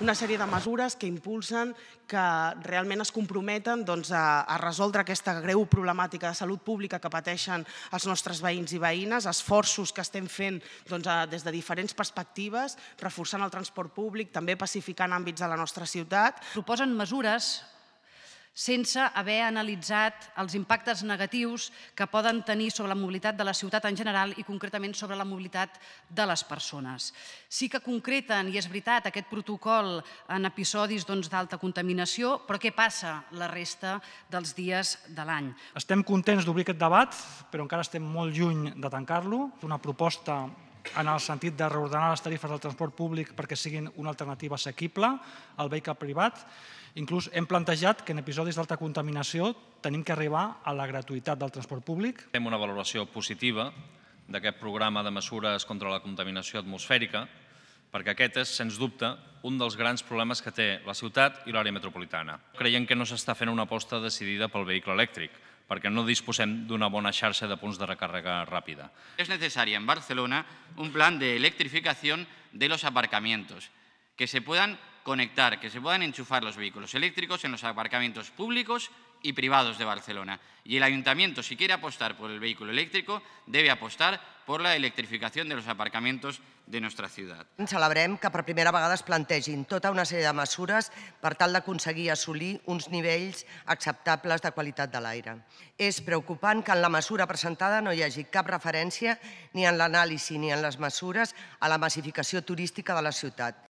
una sèrie de mesures que impulsen, que realment es comprometen doncs, a, a resoldre aquesta greu problemàtica de salut pública que pateixen els nostres veïns i veïnes, esforços que estem fent doncs, a, des de diferents perspectives, reforçant el transport públic, també pacificant àmbits de la nostra ciutat. Proposen mesures sense haver analitzat els impactes negatius que poden tenir sobre la mobilitat de la ciutat en general i concretament sobre la mobilitat de les persones. Sí que concreten, i és veritat, aquest protocol en episodis doncs, d'alta contaminació, però què passa la resta dels dies de l'any? Estem contents d'obrir aquest debat, però encara estem molt lluny de tancar-lo. Una proposta en el sentit de reordenar les tarifes del transport públic perquè siguin una alternativa assequible al vehicle privat. Inclús hem plantejat que en episodis d'alta contaminació tenim que arribar a la gratuïtat del transport públic. Fem una valoració positiva d'aquest programa de mesures contra la contaminació atmosfèrica perquè aquest és, sens dubte, un dels grans problemes que té la ciutat i l'àrea metropolitana. Creiem que no s'està fent una aposta decidida pel vehicle elèctric, Porque no de una buena xarxa de puntos de recarga rápida. Es necesaria en Barcelona un plan de electrificación de los aparcamientos, que se puedan conectar, que se puedan enchufar los vehículos eléctricos en los aparcamientos públicos y privados de Barcelona. Y el ayuntamiento, si quiere apostar por el vehículo eléctrico, debe apostar por la electrificación de los aparcamientos de nostra ciutat. Celebrem que per primera vegada es plantegin tota una sèrie de mesures per tal d'aconseguir assolir uns nivells acceptables de qualitat de l'aire. És preocupant que en la mesura presentada no hi hagi cap referència ni en l'anàlisi ni en les mesures a la massificació turística de la ciutat.